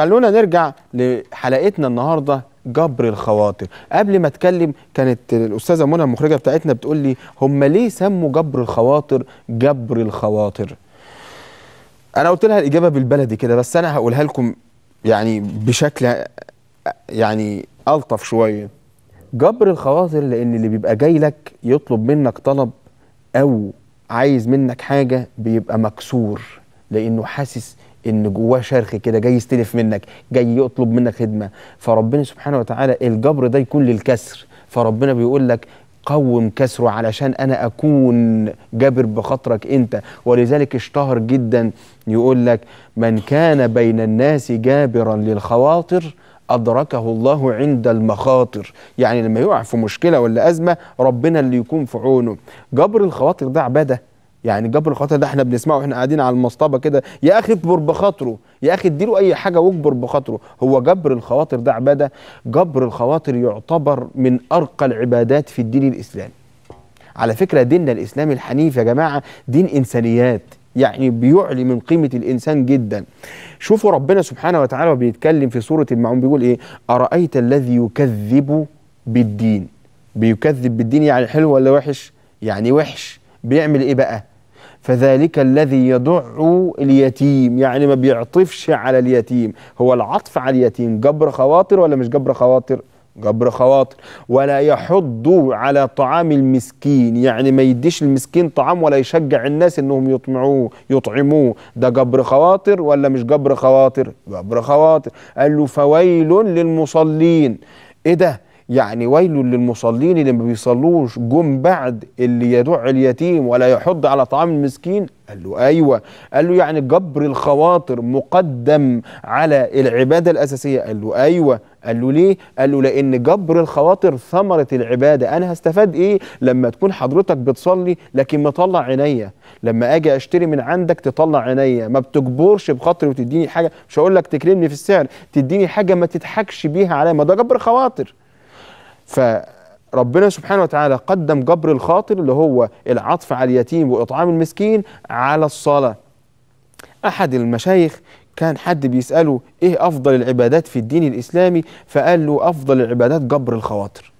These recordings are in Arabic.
خلونا نرجع لحلقتنا النهارده جبر الخواطر قبل ما اتكلم كانت الاستاذه منى المخرجه بتاعتنا بتقول لي هم ليه سموا جبر الخواطر جبر الخواطر انا قلت لها الاجابه بالبلدي كده بس انا هقولها لكم يعني بشكل يعني الطف شويه جبر الخواطر لان اللي بيبقى جاي لك يطلب منك طلب او عايز منك حاجه بيبقى مكسور لانه حاسس ان جواه شرخ كده جاي يستلف منك جاي يطلب منك خدمه فربنا سبحانه وتعالى الجبر ده يكون للكسر فربنا بيقول لك قوم كسره علشان انا اكون جابر بخاطرك انت ولذلك اشتهر جدا يقول لك من كان بين الناس جابرا للخواطر أدركه الله عند المخاطر يعني لما يقع في مشكلة ولا أزمة ربنا اللي يكون في عونه جبر الخواطر ده عبادة يعني جبر الخاطر ده احنا بنسمعه واحنا قاعدين على المصطبه كده يا اخي اكبر بخاطره يا اخي اديله اي حاجه واكبر بخاطره هو جبر الخواطر ده عباده جبر الخواطر يعتبر من ارقى العبادات في الدين الاسلامي على فكره ديننا الاسلامي الحنيف يا جماعه دين انسانيات يعني بيعلي من قيمة الإنسان جدا شوفوا ربنا سبحانه وتعالى بيتكلم في سورة المعون بيقول إيه أرأيت الذي يكذب بالدين بيكذب بالدين يعني حلو ولا وحش يعني وحش بيعمل إيه بقى فذلك الذي يدع اليتيم يعني ما بيعطفش على اليتيم هو العطف على اليتيم جبر خواطر ولا مش جبر خواطر جبر خواطر ولا يحض على طعام المسكين يعني ما يديش المسكين طعام ولا يشجع الناس انهم يطمعوه يطعموه ده جبر خواطر ولا مش جبر خواطر جبر خواطر قال له فويل للمصلين ايه ده يعني ويل للمصلين اللي ما بيصلوش جم بعد اللي يدع اليتيم ولا يحض على طعام المسكين قال له ايوه قال له يعني جبر الخواطر مقدم على العباده الاساسيه قال له ايوه قال له ليه قال له لان جبر الخواطر ثمره العباده انا هستفاد ايه لما تكون حضرتك بتصلي لكن مطلع عينيا لما اجي اشتري من عندك تطلع عينيا ما بتجبرش بخاطري وتديني حاجه مش هقول لك تكرمني في السعر تديني حاجه ما تضحكش بيها عليا ما ده جبر خواطر فربنا سبحانه وتعالى قدم جبر الخاطر اللي هو العطف على اليتيم واطعام المسكين على الصلاه احد المشايخ كان حد بيساله ايه افضل العبادات في الدين الاسلامي فقال له افضل العبادات جبر الخواطر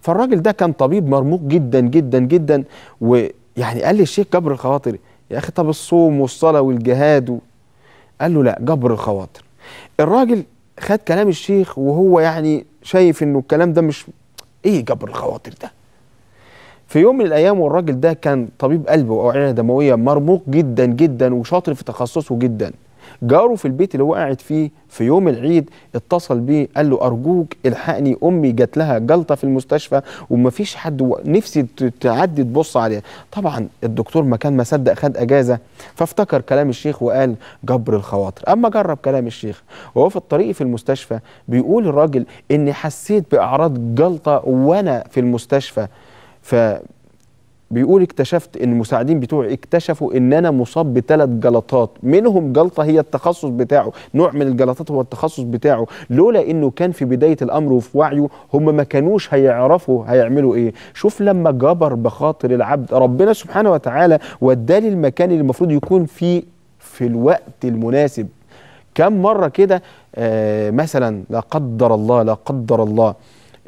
فالراجل ده كان طبيب مرموق جدا جدا جدا ويعني قال للشيخ جبر الخواطر يا اخي طب الصوم والصلاه والجهاد و... قال له لا جبر الخواطر الراجل خد كلام الشيخ وهو يعني شايف انه الكلام ده مش ايه جبر الخواطر ده في يوم من الايام والراجل ده كان طبيب قلب عينه دمويه مرموق جدا جدا وشاطر في تخصصه جدا جاره في البيت اللي هو قاعد فيه في يوم العيد اتصل بيه قال له ارجوك الحقني امي جات لها جلطه في المستشفى ومفيش حد نفسي تعدي تبص عليها طبعا الدكتور ما كان ما صدق خد اجازه فافتكر كلام الشيخ وقال جبر الخواطر اما جرب كلام الشيخ وهو في الطريق في المستشفى بيقول الراجل اني حسيت باعراض جلطه وانا في المستشفى ف بيقول اكتشفت ان المساعدين بتوعي اكتشفوا ان انا مصاب بثلاث جلطات منهم جلطه هي التخصص بتاعه نوع من الجلطات هو التخصص بتاعه لولا انه كان في بدايه الامر وفي وعيه هم ما كانوش هيعرفوا هيعملوا ايه شوف لما جبر بخاطر العبد ربنا سبحانه وتعالى وداني المكان اللي المفروض يكون فيه في الوقت المناسب كم مره كده آه مثلا لا قدر الله لا قدر الله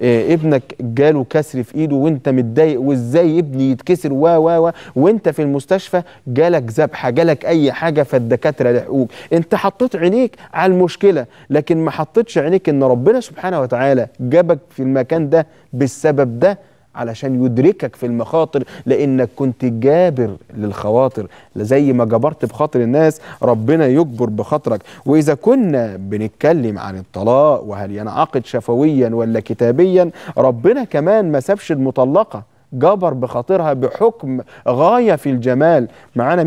آه، ابنك جاله كسر في ايده وانت متضايق وازاي ابني يتكسر و و و وانت في المستشفى جالك ذبحه جالك اي حاجه فالدكاتره لحقوك انت حطيت عينيك على المشكله لكن ما حطيتش عينيك ان ربنا سبحانه وتعالى جابك في المكان ده بالسبب ده علشان يدركك في المخاطر لانك كنت جابر للخواطر زي ما جبرت بخاطر الناس ربنا يجبر بخاطرك واذا كنا بنتكلم عن الطلاق وهل ينعقد شفويا ولا كتابيا ربنا كمان ما سابش المطلقه جبر بخاطرها بحكم غايه في الجمال معانا